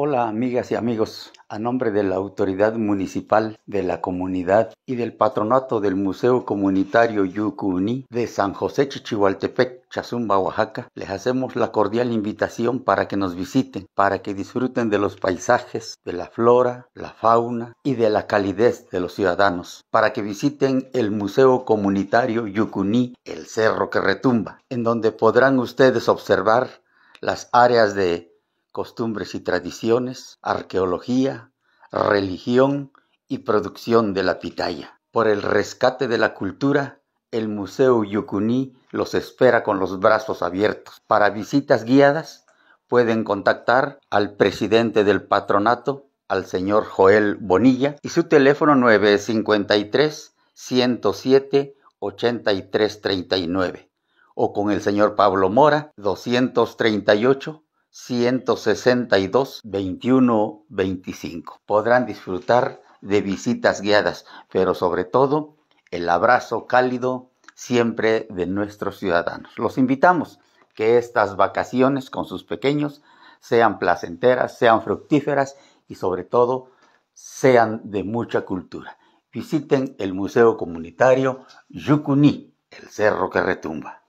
Hola amigas y amigos, a nombre de la autoridad municipal de la comunidad y del patronato del Museo Comunitario Yucuní de San José Chichihualtepec, Chazumba, Oaxaca, les hacemos la cordial invitación para que nos visiten, para que disfruten de los paisajes, de la flora, la fauna y de la calidez de los ciudadanos, para que visiten el Museo Comunitario Yucuní, el Cerro que Retumba, en donde podrán ustedes observar las áreas de costumbres y tradiciones, arqueología, religión y producción de la pitaya. Por el rescate de la cultura, el Museo Yukuní los espera con los brazos abiertos. Para visitas guiadas, pueden contactar al presidente del patronato, al señor Joel Bonilla, y su teléfono 953 107 8339 o con el señor Pablo Mora 238 162 21 25. Podrán disfrutar de visitas guiadas, pero sobre todo el abrazo cálido siempre de nuestros ciudadanos. Los invitamos que estas vacaciones con sus pequeños sean placenteras, sean fructíferas y sobre todo sean de mucha cultura. Visiten el Museo Comunitario Yucuní, el cerro que retumba.